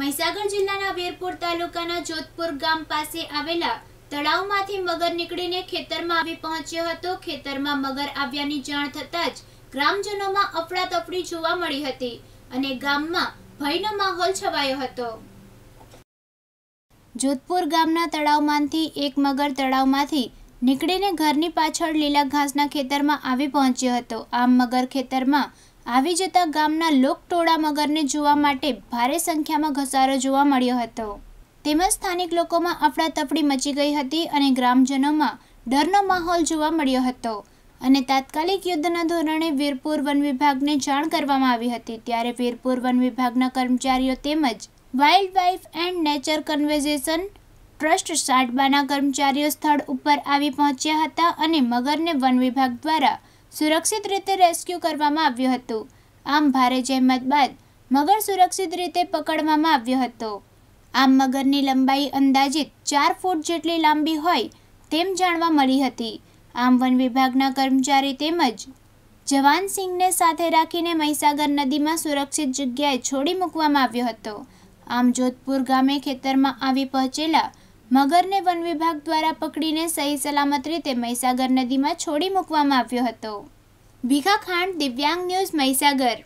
મહીસાગર જિલ્લાના વીરપુર તાલુકાના જોધપુર ગામ પાસે આવેલા તળાવમાંથી મગર નીકળીને ખેતરમાં આવી પહોંચ્યો હતો ખેતરમાં મગર આવ્યાની જાણ થતાં જ ગ્રામજનોમાં અફડાતફડી જોવા મળી હતી અને ગામમાં ભયનો માહોલ છવાયો હતો જોધપુર ગામના તળાવમાંથી એક મગર તળાવમાંથી નીકળીને ઘરની પાછળ લીલા ઘાસના ખેતરમાં આવી પહોંચ્યો હતો આમ મગર ખેતરમાં આવી જતા ગામના લોકટોળા મગરને જોવા માટે ભારે સંખ્યામાં ઘસારો જોવા મળ્યો હતો તેમજ સ્થાનિક લોકોમાં અફડાતફડી મચી ગઈ હતી અને ગ્રામજનોમાં ડરનો માહોલ જોવા મળ્યો હતો અને તાત્કાલિક યુદ્ધના ધોરણે વીરપુર વન વિભાગને જાણ કરવામાં આવી હતી ત્યારે વીરપુર વન વિભાગના કર્મચારીઓ તેમજ wildlife and nature conservation trust સાટબાના કર્મચારીઓ સ્થળ ઉપર આવી પહોંચ્યા હતા અને મગરને વન વિભાગ દ્વારા સુરક્ષિત રીતે રેસ્ક્યુ કરવામાં આવ્યું હતું આમ ભારે જહેમત બાદ મગર સુરક્ષિત રીતે પકડવામાં આવ્યો હતો આમ મગરની લંબાઈ અંદાજિત ચાર ફૂટ જેટલી લાંબી હોય તેમ જાણવા મળી હતી આમ વન વિભાગના કર્મચારી તેમજ જવાન સિંહને સાથે રાખીને મહીસાગર નદીમાં સુરક્ષિત જગ્યાએ છોડી મૂકવામાં આવ્યો હતો આમ જોધપુર ગામે ખેતરમાં આવી પહોંચેલા મગરને વન વિભાગ દ્વારા પકડીને સહી સલામત રીતે મહીસાગર નદીમાં છોડી મૂકવામાં આવ્યો હતો ભીખા ખાંડ દિવ્યાંગ ન્યૂઝ મહીસાગર